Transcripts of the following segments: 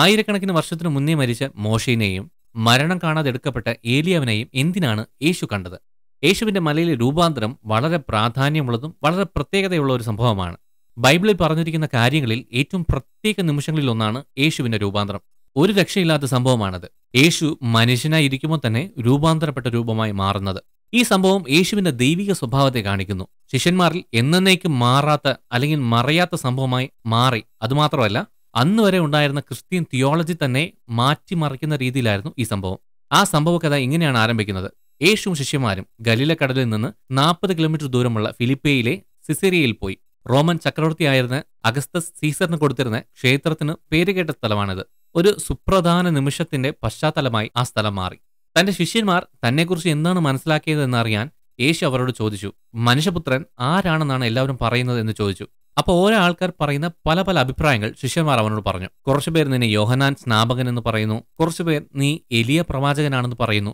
ആയിരക്കണക്കിന് വർഷത്തിനു മുന്നേ മരിച്ച മോഷീനെയും മരണം കാണാതെ എടുക്കപ്പെട്ട ഏലിയാവിനെയും എന്തിനാണ് യേശു കണ്ടത് യേശുവിന്റെ മലയിലെ രൂപാന്തരം വളരെ പ്രാധാന്യമുള്ളതും വളരെ പ്രത്യേകതയുള്ള ഒരു സംഭവമാണ് ബൈബിളിൽ പറഞ്ഞിരിക്കുന്ന കാര്യങ്ങളിൽ ഏറ്റവും പ്രത്യേക നിമിഷങ്ങളിൽ ഒന്നാണ് യേശുവിന്റെ രൂപാന്തരം ഒരു രക്ഷയില്ലാത്ത സംഭവമാണത് യേശു മനുഷ്യനായി ഇരിക്കുമ്പോൾ തന്നെ രൂപാന്തരപ്പെട്ട രൂപമായി മാറുന്നത് ഈ സംഭവം യേശുവിന്റെ ദൈവിക സ്വഭാവത്തെ കാണിക്കുന്നു ശിഷ്യന്മാരിൽ എന്നേക്കും മാറാത്ത അല്ലെങ്കിൽ മറയാത്ത സംഭവമായി മാറി അതുമാത്രമല്ല അന്ന് വരെ ഉണ്ടായിരുന്ന ക്രിസ്ത്യൻ തിയോളജി തന്നെ മാറ്റിമറിക്കുന്ന രീതിയിലായിരുന്നു ഈ സംഭവം ആ സംഭവകഥ ഇങ്ങനെയാണ് ആരംഭിക്കുന്നത് യേശുവും ശിഷ്യന്മാരും ഗലീലക്കടലിൽ നിന്ന് നാൽപ്പത് കിലോമീറ്റർ ദൂരമുള്ള ഫിലിപ്പയിലെ സിസേരിയയിൽ പോയി റോമൻ ചക്രവർത്തിയായിരുന്ന അഗസ്തസ് സീസറിന് കൊടുത്തിരുന്ന ക്ഷേത്രത്തിന് പേരുകേട്ട സ്ഥലമാണിത് ഒരു സുപ്രധാന നിമിഷത്തിന്റെ പശ്ചാത്തലമായി ആ സ്ഥലം മാറി തന്റെ ശിഷ്യന്മാർ തന്നെക്കുറിച്ച് എന്താണ് മനസ്സിലാക്കിയത് എന്നറിയാൻ യേശു അവരോട് ചോദിച്ചു മനുഷ്യപുത്രൻ ആരാണെന്നാണ് എല്ലാവരും പറയുന്നത് എന്ന് ചോദിച്ചു അപ്പോൾ ഓരോ ആൾക്കാർ പറയുന്ന പല പല അഭിപ്രായങ്ങൾ ശിഷ്യന്മാർ അവനോട് പറഞ്ഞു കുറച്ചുപേർ നിന്നെ യോഹനാൻ സ്നാപകൻ എന്ന് പറയുന്നു കുറച്ചുപേർ നീ എലിയ പ്രവാചകനാണെന്ന് പറയുന്നു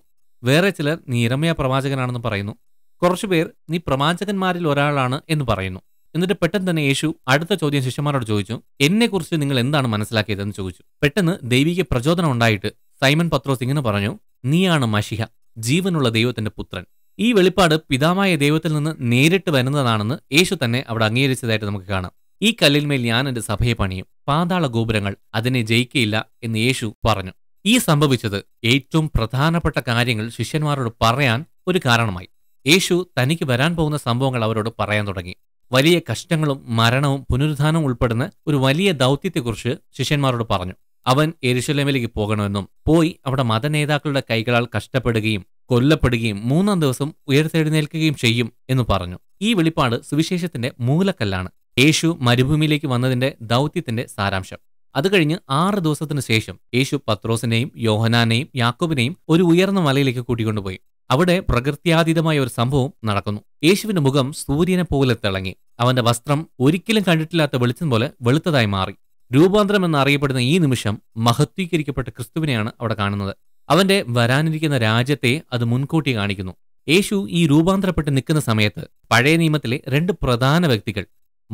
വേറെ ചിലർ നീ ഇരമയ പ്രവാചകനാണെന്ന് പറയുന്നു കുറച്ചുപേർ നീ പ്രവാചകന്മാരിൽ ഒരാളാണ് എന്ന് പറയുന്നു എന്നിട്ട് പെട്ടെന്ന് തന്നെ യേശു അടുത്ത ചോദ്യം ശിഷ്യന്മാരോട് ചോദിച്ചു എന്നെക്കുറിച്ച് നിങ്ങൾ എന്താണ് മനസ്സിലാക്കിയതെന്ന് ചോദിച്ചു പെട്ടെന്ന് ദൈവിക പ്രചോദനം ഉണ്ടായിട്ട് സൈമൻ പത്രോസ് ഇങ്ങനെ പറഞ്ഞു നീയാണ് മഷിഹ ജീവനുള്ള ദൈവത്തിന്റെ പുത്രൻ ഈ വെളിപ്പാട് പിതാമായ ദൈവത്തിൽ നിന്ന് നേരിട്ട് വരുന്നതാണെന്ന് യേശു തന്നെ അവിടെ അംഗീകരിച്ചതായിട്ട് നമുക്ക് കാണാം ഈ കല്ലിന്മേൽ ഞാൻ എന്റെ സഭയെ പണിയും പാതാള ഗോപുരങ്ങൾ അതിനെ ജയിക്കയില്ല എന്ന് യേശു പറഞ്ഞു ഈ സംഭവിച്ചത് ഏറ്റവും പ്രധാനപ്പെട്ട കാര്യങ്ങൾ ശിഷ്യന്മാരോട് പറയാൻ ഒരു കാരണമായി യേശു തനിക്ക് വരാൻ പോകുന്ന സംഭവങ്ങൾ അവരോട് പറയാൻ തുടങ്ങി വലിയ കഷ്ടങ്ങളും മരണവും പുനരുദ്ധാനവും ഉൾപ്പെടുന്ന ഒരു വലിയ ദൗത്യത്തെക്കുറിച്ച് ശിഷ്യന്മാരോട് പറഞ്ഞു അവൻ എരുശലേമിലേക്ക് പോകണമെന്നും പോയി അവിടെ മതനേതാക്കളുടെ കൈകളാൽ കഷ്ടപ്പെടുകയും കൊല്ലപ്പെടുകയും മൂന്നാം ദിവസം ഉയർത്തെഴുന്നേൽക്കുകയും ചെയ്യും എന്ന് പറഞ്ഞു ഈ വെളിപ്പാട് സുവിശേഷത്തിന്റെ മൂലക്കല്ലാണ് യേശു മരുഭൂമിയിലേക്ക് വന്നതിന്റെ ദൗത്യത്തിന്റെ സാരാംശം അത് കഴിഞ്ഞ് ആറ് ദിവസത്തിനു ശേഷം യേശു പത്രോസിനെയും യോഹനാനെയും യാക്കോബിനെയും ഒരു ഉയർന്ന മലയിലേക്ക് കൂട്ടിക്കൊണ്ടുപോയി അവിടെ പ്രകൃത്യാതീതമായ ഒരു സംഭവം നടക്കുന്നു യേശുവിന്റെ മുഖം സൂര്യനെ പോലെ തിളങ്ങി അവന്റെ വസ്ത്രം ഒരിക്കലും കണ്ടിട്ടില്ലാത്ത വെളിച്ചം പോലെ വെളുത്തതായി മാറി രൂപാന്തരം എന്നറിയപ്പെടുന്ന ഈ നിമിഷം മഹത്വീകരിക്കപ്പെട്ട ക്രിസ്തുവിനെയാണ് അവിടെ കാണുന്നത് അവന്റെ വരാനിരിക്കുന്ന രാജ്യത്തെ അത് മുൻകൂട്ടി കാണിക്കുന്നു യേശു ഈ രൂപാന്തരപ്പെട്ട് നിൽക്കുന്ന സമയത്ത് പഴയ നിയമത്തിലെ രണ്ട് പ്രധാന വ്യക്തികൾ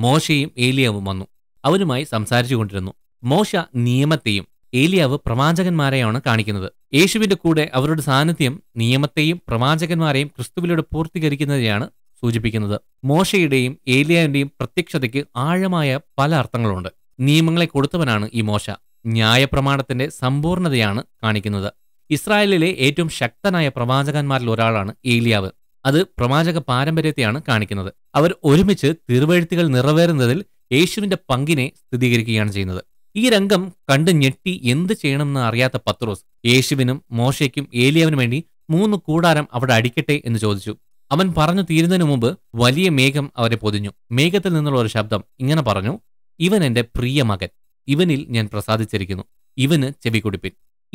മോശയും ഏലിയാവും വന്നു അവരുമായി സംസാരിച്ചു കൊണ്ടിരുന്നു മോശ നിയമത്തെയും ഏലിയാവ് പ്രവാചകന്മാരെയാണ് കാണിക്കുന്നത് യേശുവിന്റെ കൂടെ അവരുടെ സാന്നിധ്യം നിയമത്തെയും പ്രവാചകന്മാരെയും ക്രിസ്തുവിലൂടെ പൂർത്തീകരിക്കുന്നതിനെയാണ് സൂചിപ്പിക്കുന്നത് മോശയുടെയും ഏലിയാവിന്റെയും പ്രത്യക്ഷതയ്ക്ക് ആഴമായ പല അർത്ഥങ്ങളുണ്ട് നിയമങ്ങളെ കൊടുത്തവനാണ് ഈ മോശ ന്യായപ്രമാണത്തിന്റെ സമ്പൂർണതയാണ് കാണിക്കുന്നത് ഇസ്രായേലിലെ ഏറ്റവും ശക്തനായ പ്രവാചകന്മാരിൽ ഒരാളാണ് ഏലിയാവ് അത് പ്രവാചക പാരമ്പര്യത്തെയാണ് കാണിക്കുന്നത് അവർ ഒരുമിച്ച് തിരുവഴുത്തുകൾ നിറവേറുന്നതിൽ യേശുവിന്റെ പങ്കിനെ സ്ഥിരീകരിക്കുകയാണ് ചെയ്യുന്നത് ഈ രംഗം കണ്ട് ഞെട്ടി എന്ത് ചെയ്യണമെന്ന് അറിയാത്ത പത്രോസ് യേശുവിനും മോശയ്ക്കും ഏലിയാവിനും വേണ്ടി മൂന്ന് കൂടാരം അവിടെ അടിക്കട്ടെ എന്ന് ചോദിച്ചു അവൻ പറഞ്ഞു തീരുന്നതിന് മുമ്പ് വലിയ മേഘം അവരെ പൊതിഞ്ഞു മേഘത്തിൽ നിന്നുള്ള ഒരു ശബ്ദം ഇങ്ങനെ പറഞ്ഞു ഇവൻ എന്റെ പ്രിയ മകൻ ഇവനിൽ ഞാൻ പ്രസാദിച്ചിരിക്കുന്നു ഇവന് ചെവി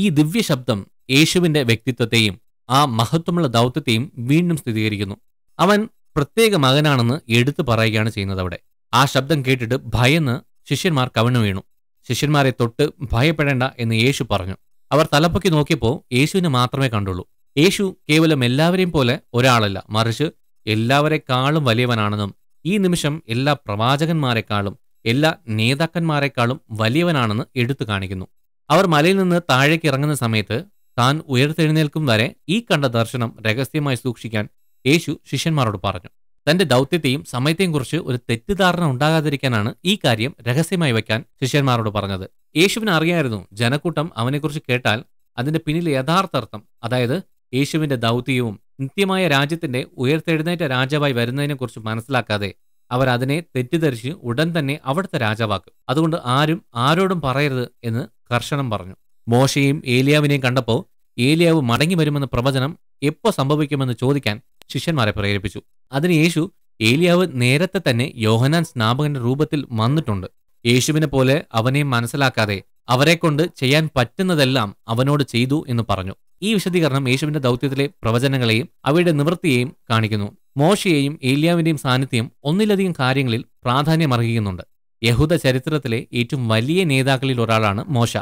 ഈ ദിവ്യശബ്ദം യേശുവിന്റെ വ്യക്തിത്വത്തെയും ആ മഹത്വമുള്ള ദൗത്യത്തെയും വീണ്ടും സ്ഥിരീകരിക്കുന്നു അവൻ പ്രത്യേക മകനാണെന്ന് എടുത്തു പറയുകയാണ് ചെയ്യുന്നത് അവിടെ ആ ശബ്ദം കേട്ടിട്ട് ഭയന്ന് ശിഷ്യന്മാർ കവിണു വീണു ശിഷ്യന്മാരെ തൊട്ട് ഭയപ്പെടേണ്ട എന്ന് യേശു പറഞ്ഞു അവർ തലപ്പൊക്കി നോക്കിയപ്പോൾ യേശുവിനെ മാത്രമേ കണ്ടുള്ളൂ യേശു കേവലം എല്ലാവരെയും പോലെ ഒരാളല്ല മറിച്ച് എല്ലാവരെക്കാളും വലിയവനാണെന്നും ഈ നിമിഷം എല്ലാ പ്രവാചകന്മാരെക്കാളും എല്ലാ നേതാക്കന്മാരെക്കാളും വലിയവനാണെന്ന് എടുത്തു കാണിക്കുന്നു അവർ മലയിൽ നിന്ന് താഴേക്ക് ഇറങ്ങുന്ന സമയത്ത് താൻ ഉയർത്തെഴുന്നേൽക്കും വരെ ഈ കണ്ട ദർശനം രഹസ്യമായി സൂക്ഷിക്കാൻ യേശു ശിഷ്യന്മാരോട് പറഞ്ഞു തന്റെ ദൗത്യത്തെയും സമയത്തെയും കുറിച്ച് ഒരു തെറ്റിദ്ധാരണ ഉണ്ടാകാതിരിക്കാനാണ് ഈ കാര്യം രഹസ്യമായി വയ്ക്കാൻ ശിഷ്യന്മാരോട് പറഞ്ഞത് യേശുവിന് അറിയായിരുന്നു ജനക്കൂട്ടം അവനെക്കുറിച്ച് കേട്ടാൽ അതിന്റെ പിന്നിലെ യഥാർത്ഥർത്ഥം അതായത് യേശുവിന്റെ ദൗത്യവും നിത്യമായ രാജ്യത്തിന്റെ ഉയർത്തെഴുന്നേറ്റ രാജാവായി വരുന്നതിനെക്കുറിച്ച് മനസ്സിലാക്കാതെ അവർ അതിനെ തെറ്റിദ്ധരിച്ച് ഉടൻ തന്നെ അവിടുത്തെ രാജാവാക്കും അതുകൊണ്ട് ആരും ആരോടും പറയരുത് എന്ന് കർശനം പറഞ്ഞു മോശയും ഏലിയാവിനെയും കണ്ടപ്പോൾ ഏലിയാവ് മടങ്ങി വരുമെന്ന പ്രവചനം എപ്പോൾ സംഭവിക്കുമെന്ന് ചോദിക്കാൻ ശിഷ്യന്മാരെ പ്രേരിപ്പിച്ചു അതിന് യേശു ഏലിയാവ് നേരത്തെ തന്നെ യോഹനാൻ സ്നാപകന്റെ രൂപത്തിൽ വന്നിട്ടുണ്ട് യേശുവിനെ പോലെ അവനെയും മനസ്സിലാക്കാതെ അവരെക്കൊണ്ട് ചെയ്യാൻ പറ്റുന്നതെല്ലാം അവനോട് ചെയ്തു എന്ന് പറഞ്ഞു ഈ വിശദീകരണം യേശുവിന്റെ ദൗത്യത്തിലെ പ്രവചനങ്ങളെയും അവയുടെ നിവൃത്തിയെയും കാണിക്കുന്നു മോശയെയും ഏലിയാവിന്റെയും സാന്നിധ്യം ഒന്നിലധികം കാര്യങ്ങളിൽ പ്രാധാന്യമർഹിക്കുന്നുണ്ട് യഹൂദ ചരിത്രത്തിലെ ഏറ്റവും വലിയ നേതാക്കളിൽ ഒരാളാണ് മോശ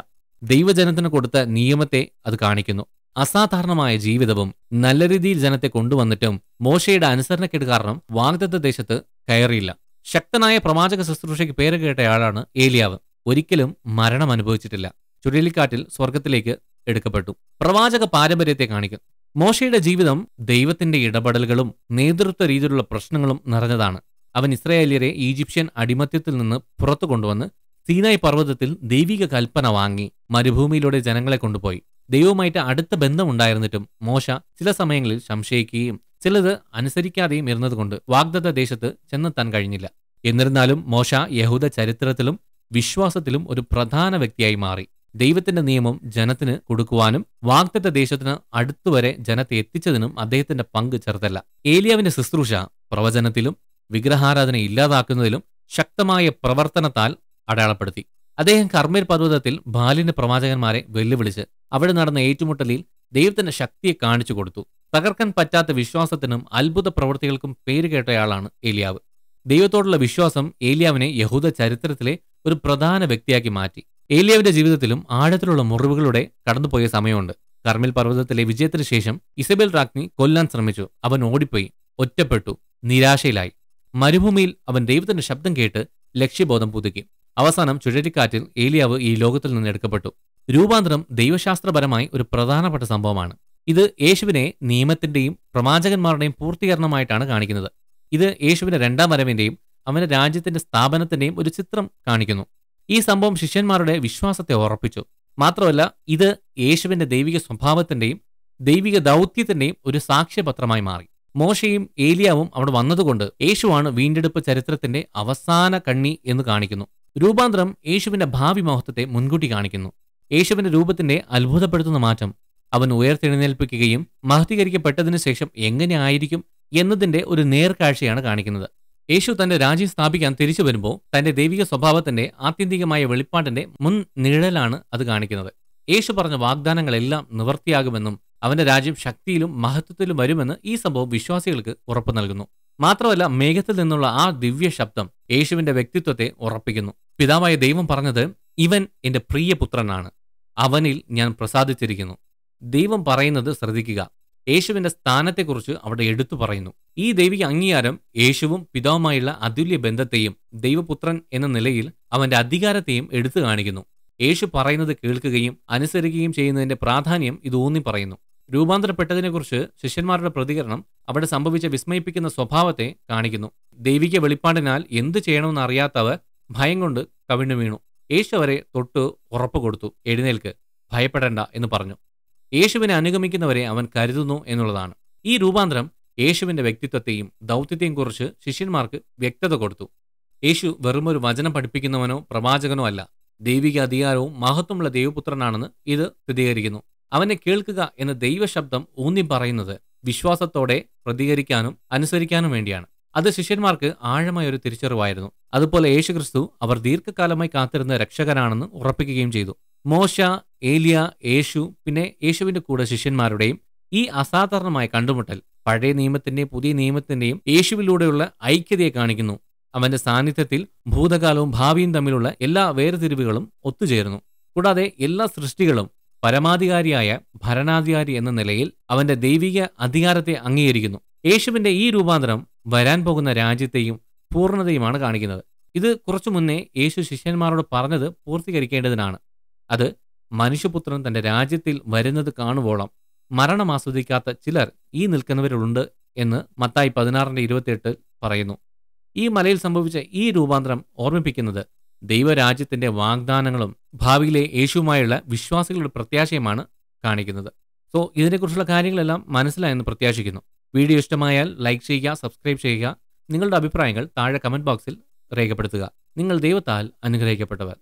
ദൈവജനത്തിന് കൊടുത്ത നിയമത്തെ അത് കാണിക്കുന്നു അസാധാരണമായ ജീവിതവും നല്ല രീതിയിൽ ജനത്തെ കൊണ്ടുവന്നിട്ടും മോശയുടെ അനുസരണക്കേട് കാരണം വാഗ്ദത്ത ദേശത്ത് കയറിയില്ല ശക്തനായ പ്രവാചക ശുശ്രൂഷയ്ക്ക് പേര് കേട്ടയാളാണ് ഏലിയാവ് ഒരിക്കലും മരണം അനുഭവിച്ചിട്ടില്ല ചുഴലിക്കാറ്റിൽ സ്വർഗത്തിലേക്ക് എടുക്കപ്പെട്ടു പ്രവാചക പാരമ്പര്യത്തെ കാണിക്കും മോശയുടെ ജീവിതം ദൈവത്തിന്റെ ഇടപെടലുകളും നേതൃത്വ രീതിയിലുള്ള പ്രശ്നങ്ങളും നിറഞ്ഞതാണ് അവൻ ഇസ്രായേലിയരെ ഈജിപ്ഷ്യൻ അടിമത്യത്തിൽ നിന്ന് പുറത്തു കൊണ്ടുവന്ന് സീനായ് പർവ്വതത്തിൽ ദൈവിക കൽപ്പന വാങ്ങി മരുഭൂമിയിലൂടെ ജനങ്ങളെ കൊണ്ടുപോയി ദൈവവുമായിട്ട് അടുത്ത ബന്ധമുണ്ടായിരുന്നിട്ടും മോശ ചില സമയങ്ങളിൽ സംശയിക്കുകയും ചിലത് അനുസരിക്കാതെയും ഇരുന്നതുകൊണ്ട് വാഗ്ദത്ത ദേശത്ത് ചെന്നെത്താൻ കഴിഞ്ഞില്ല എന്നിരുന്നാലും മോശ യഹൂദ ചരിത്രത്തിലും വിശ്വാസത്തിലും ഒരു പ്രധാന വ്യക്തിയായി മാറി ദൈവത്തിന്റെ നിയമം ജനത്തിന് കൊടുക്കുവാനും വാഗ്ദത്ത ദേശത്തിന് അടുത്തുവരെ ജനത്തെ എത്തിച്ചതിനും അദ്ദേഹത്തിന്റെ പങ്ക് ചെറുതല്ല ഏലിയാവിന്റെ ശുശ്രൂഷ പ്രവചനത്തിലും വിഗ്രഹാരാധന ഇല്ലാതാക്കുന്നതിലും ശക്തമായ പ്രവർത്തനത്താൽ അടയാളപ്പെടുത്തി അദ്ദേഹം കർമ്മീർ പർവ്വതത്തിൽ ബാലിന്റെ പ്രവാചകന്മാരെ വെല്ലുവിളിച്ച് അവിടെ നടന്ന ഏറ്റുമുട്ടലിൽ ദൈവത്തിന്റെ ശക്തിയെ കാണിച്ചു കൊടുത്തു തകർക്കാൻ പറ്റാത്ത വിശ്വാസത്തിനും അത്ഭുത പ്രവൃത്തികൾക്കും പേരുകേട്ടയാളാണ് ഏലിയാവ് ദൈവത്തോടുള്ള വിശ്വാസം ഏലിയാവിനെ യഹൂദ ചരിത്രത്തിലെ ഒരു പ്രധാന വ്യക്തിയാക്കി മാറ്റി ഏലിയാവിന്റെ ജീവിതത്തിലും ആഴത്തിലുള്ള മുറിവുകളുടെ കടന്നുപോയ സമയമുണ്ട് കർമ്മിൽ പർവ്വതത്തിലെ വിജയത്തിന് ശേഷം ഇസബേൽ റാഗ്നി കൊല്ലാൻ ശ്രമിച്ചു അവൻ ഓടിപ്പോയി ഒറ്റപ്പെട്ടു നിരാശയിലായി മരുഭൂമിയിൽ അവൻ ദൈവത്തിന്റെ ശബ്ദം കേട്ട് ലക്ഷ്യബോധം പുതുക്കി അവസാനം ചുഴലിക്കാറ്റിൽ ഏലിയാവ് ഈ ലോകത്തിൽ നിന്ന് എടുക്കപ്പെട്ടു രൂപാന്തരം ദൈവശാസ്ത്രപരമായി ഒരു പ്രധാനപ്പെട്ട സംഭവമാണ് ഇത് യേശുവിനെ നിയമത്തിന്റെയും പ്രവാചകന്മാരുടെയും പൂർത്തീകരണമായിട്ടാണ് കാണിക്കുന്നത് ഇത് യേശുവിന്റെ രണ്ടാം വരവിന്റെയും അവന്റെ രാജ്യത്തിന്റെ സ്ഥാപനത്തിന്റെയും ഒരു ചിത്രം കാണിക്കുന്നു ഈ സംഭവം ശിഷ്യന്മാരുടെ വിശ്വാസത്തെ ഉറപ്പിച്ചു മാത്രമല്ല ഇത് യേശുവിന്റെ ദൈവിക സ്വഭാവത്തിന്റെയും ദൈവിക ദൗത്യത്തിന്റെയും ഒരു സാക്ഷ്യപത്രമായി മാറി മോശയും ഏലിയാവും അവിടെ വന്നതുകൊണ്ട് യേശുവാണ് വീണ്ടെടുപ്പ് ചരിത്രത്തിന്റെ അവസാന കണ്ണി എന്ന് കാണിക്കുന്നു രൂപാന്തരം യേശുവിന്റെ ഭാവി മഹത്വത്തെ മുൻകൂട്ടി കാണിക്കുന്നു യേശുവിന്റെ രൂപത്തിന്റെ അത്ഭുതപ്പെടുത്തുന്ന മാറ്റം അവൻ ഉയർത്തെഴുന്നേൽപ്പിക്കുകയും മഹത്തീകരിക്കപ്പെട്ടതിനു ശേഷം എങ്ങനെ ആയിരിക്കും എന്നതിന്റെ ഒരു നേർക്കാഴ്ചയാണ് കാണിക്കുന്നത് യേശു തന്റെ രാജ്യം സ്ഥാപിക്കാൻ തിരിച്ചു വരുമ്പോൾ തന്റെ ദൈവിക സ്വഭാവത്തിന്റെ ആത്യന്തികമായ വെളിപ്പാടിന്റെ മുൻ നിഴലാണ് അത് കാണിക്കുന്നത് യേശു പറഞ്ഞ വാഗ്ദാനങ്ങളെല്ലാം നിവർത്തിയാകുമെന്നും അവന്റെ രാജ്യം ശക്തിയിലും മഹത്വത്തിലും വരുമെന്ന് ഈ സംഭവം വിശ്വാസികൾക്ക് ഉറപ്പു നൽകുന്നു മാത്രമല്ല മേഘത്തിൽ നിന്നുള്ള ആ ദിവ്യ ശബ്ദം യേശുവിന്റെ വ്യക്തിത്വത്തെ ഉറപ്പിക്കുന്നു പിതാവായ ദൈവം പറഞ്ഞത് ഇവൻ എന്റെ പ്രിയപുത്രനാണ് അവനിൽ ഞാൻ പ്രസാദിച്ചിരിക്കുന്നു ദൈവം പറയുന്നത് ശ്രദ്ധിക്കുക യേശുവിന്റെ സ്ഥാനത്തെക്കുറിച്ച് അവിടെ എടുത്തു പറയുന്നു ഈ ദൈവിക അംഗീകാരം യേശുവും പിതാവുമായുള്ള അതുല്യ ബന്ധത്തെയും ദൈവപുത്രൻ എന്ന നിലയിൽ അവന്റെ അധികാരത്തെയും എടുത്തു കാണിക്കുന്നു യേശു പറയുന്നത് കേൾക്കുകയും അനുസരിക്കുകയും ചെയ്യുന്നതിന്റെ പ്രാധാന്യം ഇത് ഊന്നി പറയുന്നു രൂപാന്തരപ്പെട്ടതിനെക്കുറിച്ച് ശിഷ്യന്മാരുടെ പ്രതികരണം അവിടെ സംഭവിച്ച വിസ്മയിപ്പിക്കുന്ന സ്വഭാവത്തെ കാണിക്കുന്നു ദൈവിക വെളിപ്പാടിനാൽ എന്ത് ചെയ്യണമെന്ന് അറിയാത്തവർ ഭയം കൊണ്ട് കവിണ്ണു വീണു യേശു അവരെ തൊട്ട് ഉറപ്പ് കൊടുത്തു എഴുന്നേൽക്ക് ഭയപ്പെടേണ്ട എന്ന് പറഞ്ഞു യേശുവിനെ അനുഗമിക്കുന്നവരെ അവൻ കരുതുന്നു എന്നുള്ളതാണ് ഈ രൂപാന്തരം യേശുവിൻ്റെ വ്യക്തിത്വത്തെയും ദൗത്യത്തെയും കുറിച്ച് ശിഷ്യന്മാർക്ക് വ്യക്തത കൊടുത്തു യേശു വെറുമൊരു വചനം പഠിപ്പിക്കുന്നവനോ പ്രവാചകനോ അല്ല ദൈവിക അധികാരവും മഹത്വമുള്ള ദൈവപുത്രനാണെന്ന് ഇത് സ്ഥിരീകരിക്കുന്നു അവനെ കേൾക്കുക എന്ന ദൈവശബ്ദം ഊന്നി പറയുന്നത് വിശ്വാസത്തോടെ പ്രതികരിക്കാനും അനുസരിക്കാനും വേണ്ടിയാണ് അത് ശിഷ്യന്മാർക്ക് ആഴമായ ഒരു തിരിച്ചറിവായിരുന്നു അതുപോലെ യേശുക്രിസ്തു അവർ ദീർഘകാലമായി കാത്തിരുന്ന രക്ഷകനാണെന്ന് ഉറപ്പിക്കുകയും ചെയ്തു മോശ ഏലിയ യേശു പിന്നെ യേശുവിന്റെ കൂടെ ശിഷ്യന്മാരുടെയും ഈ അസാധാരണമായ കണ്ടുമുട്ടൽ പഴയ നിയമത്തിന്റെയും പുതിയ നിയമത്തിന്റെയും യേശുവിലൂടെയുള്ള ഐക്യതയെ കാണിക്കുന്നു അവന്റെ സാന്നിധ്യത്തിൽ ഭൂതകാലവും ഭാവിയും തമ്മിലുള്ള എല്ലാ വേർതിരിവുകളും ഒത്തുചേരുന്നു കൂടാതെ എല്ലാ സൃഷ്ടികളും പരമാധികാരിയായ ഭരണാധികാരി എന്ന നിലയിൽ അവന്റെ ദൈവിക അധികാരത്തെ അംഗീകരിക്കുന്നു യേശുവിന്റെ ഈ രൂപാന്തരം വരാൻ പോകുന്ന രാജ്യത്തെയും പൂർണ്ണതയുമാണ് കാണിക്കുന്നത് ഇത് കുറച്ചു മുന്നേ യേശു ശിഷ്യന്മാരോട് പറഞ്ഞത് പൂർത്തീകരിക്കേണ്ടതിനാണ് അത് മനുഷ്യപുത്രൻ തന്റെ രാജ്യത്തിൽ വരുന്നത് കാണുവോളം മരണം ആസ്വദിക്കാത്ത ചിലർ ഈ നിൽക്കുന്നവരിലുണ്ട് എന്ന് മത്തായി പതിനാറിന്റെ ഇരുപത്തിയെട്ട് പറയുന്നു ഈ മലയിൽ സംഭവിച്ച ഈ രൂപാന്തരം ഓർമ്മിപ്പിക്കുന്നത് ദൈവരാജ്യത്തിൻ്റെ വാഗ്ദാനങ്ങളും ഭാവിയിലെ യേശുവുമായുള്ള വിശ്വാസികളുടെ പ്രത്യാശയുമാണ് കാണിക്കുന്നത് സോ ഇതിനെക്കുറിച്ചുള്ള കാര്യങ്ങളെല്ലാം മനസ്സിലായെന്ന് പ്രത്യാശിക്കുന്നു വീഡിയോ ഇഷ്ടമായാൽ ലൈക്ക് ചെയ്യുക സബ്സ്ക്രൈബ് ചെയ്യുക നിങ്ങളുടെ അഭിപ്രായങ്ങൾ താഴെ കമൻറ്റ് ബോക്സിൽ രേഖപ്പെടുത്തുക നിങ്ങൾ ദൈവത്താൽ അനുഗ്രഹിക്കപ്പെട്ടവർ